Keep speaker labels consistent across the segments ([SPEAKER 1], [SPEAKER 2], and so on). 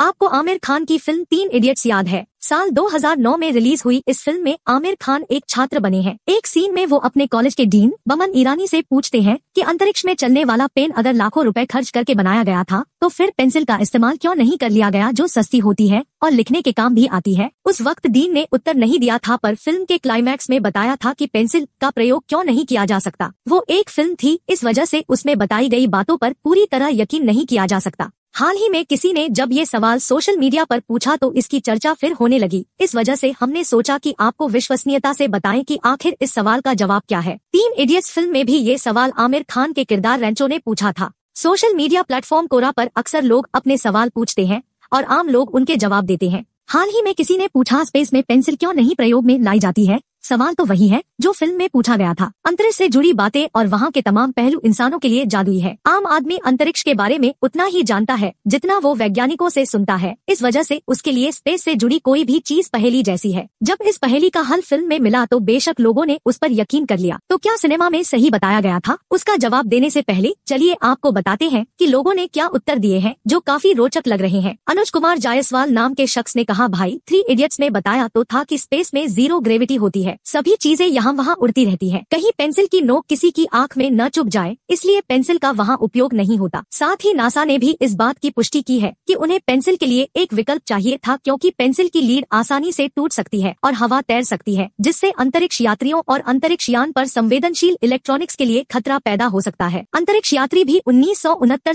[SPEAKER 1] आपको आमिर खान की फिल्म तीन इडियट्स याद है साल 2009 में रिलीज हुई इस फिल्म में आमिर खान एक छात्र बने हैं एक सीन में वो अपने कॉलेज के डीन बमन ईरानी से पूछते हैं कि अंतरिक्ष में चलने वाला पेन अगर लाखों रुपए खर्च करके बनाया गया था तो फिर पेंसिल का इस्तेमाल क्यों नहीं कर लिया गया जो सस्ती होती है और लिखने के काम भी आती है उस वक्त डीन ने उत्तर नहीं दिया था आरोप फिल्म के क्लाइमैक्स में बताया था की पेंसिल का प्रयोग क्यों नहीं किया जा सकता वो एक फिल्म थी इस वजह ऐसी उसमें बताई गयी बातों आरोप पूरी तरह यकीन नहीं किया जा सकता हाल ही में किसी ने जब ये सवाल सोशल मीडिया पर पूछा तो इसकी चर्चा फिर होने लगी इस वजह से हमने सोचा कि आपको विश्वसनीयता से बताएं कि आखिर इस सवाल का जवाब क्या है तीन इडियट्स फिल्म में भी ये सवाल आमिर खान के किरदार रेंचो ने पूछा था सोशल मीडिया प्लेटफॉर्म कोरा पर अक्सर लोग अपने सवाल पूछते हैं और आम लोग उनके जवाब देते हैं हाल ही में किसी ने पूछा स्पेस में पेंसिल क्यों नहीं प्रयोग में लाई जाती है सवाल तो वही है जो फिल्म में पूछा गया था अंतरिक्ष से जुड़ी बातें और वहाँ के तमाम पहलू इंसानों के लिए जादुई है आम आदमी अंतरिक्ष के बारे में उतना ही जानता है जितना वो वैज्ञानिकों से सुनता है इस वजह से उसके लिए स्पेस से जुड़ी कोई भी चीज पहेली जैसी है जब इस पहेली का हल फिल्म में मिला तो बेशक लोगों ने उस पर यकीन कर लिया तो क्या सिनेमा में सही बताया गया था उसका जवाब देने से पहले चलिए आपको बताते हैं कि लोगों ने क्या उत्तर दिए हैं जो काफी रोचक लग रहे हैं अनुज कुमार जायसवाल नाम के शख्स ने कहा भाई थ्री इडियट्स में बताया तो था कि स्पेस में जीरो ग्रेविटी होती है सभी चीजें यहाँ वहाँ उड़ती रहती है कहीं पेंसिल की नोक किसी की आंख में न चुप जाए इसलिए पेंसिल का वहाँ उपयोग नहीं होता साथ ही नासा ने भी इस बात की पुष्टि की है कि उन्हें पेंसिल के लिए एक विकल्प चाहिए था क्योंकि पेंसिल की लीड आसानी से टूट सकती है और हवा तैर सकती है जिससे अंतरिक्ष यात्रियों और अंतरिक्ष यान पर संवेदनशील इलेक्ट्रॉनिक्स के लिए खतरा पैदा हो सकता है अंतरिक्ष यात्री भी उन्नीस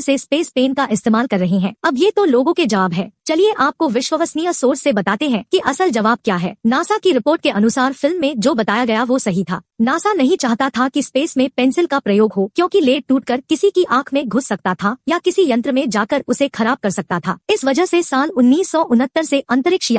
[SPEAKER 1] से स्पेस पेन का इस्तेमाल कर रहे हैं अब ये तो लोगों के जवाब है चलिए आपको विश्वसनीय सोर्स से बताते हैं कि असल जवाब क्या है नासा की रिपोर्ट के अनुसार फिल्म में जो बताया गया वो सही था नासा नहीं चाहता था कि स्पेस में पेंसिल का प्रयोग हो क्योंकि लेट टूटकर किसी की आंख में घुस सकता था या किसी यंत्र में जाकर उसे खराब कर सकता था इस वजह से साल उन्नीस सौ अंतरिक्ष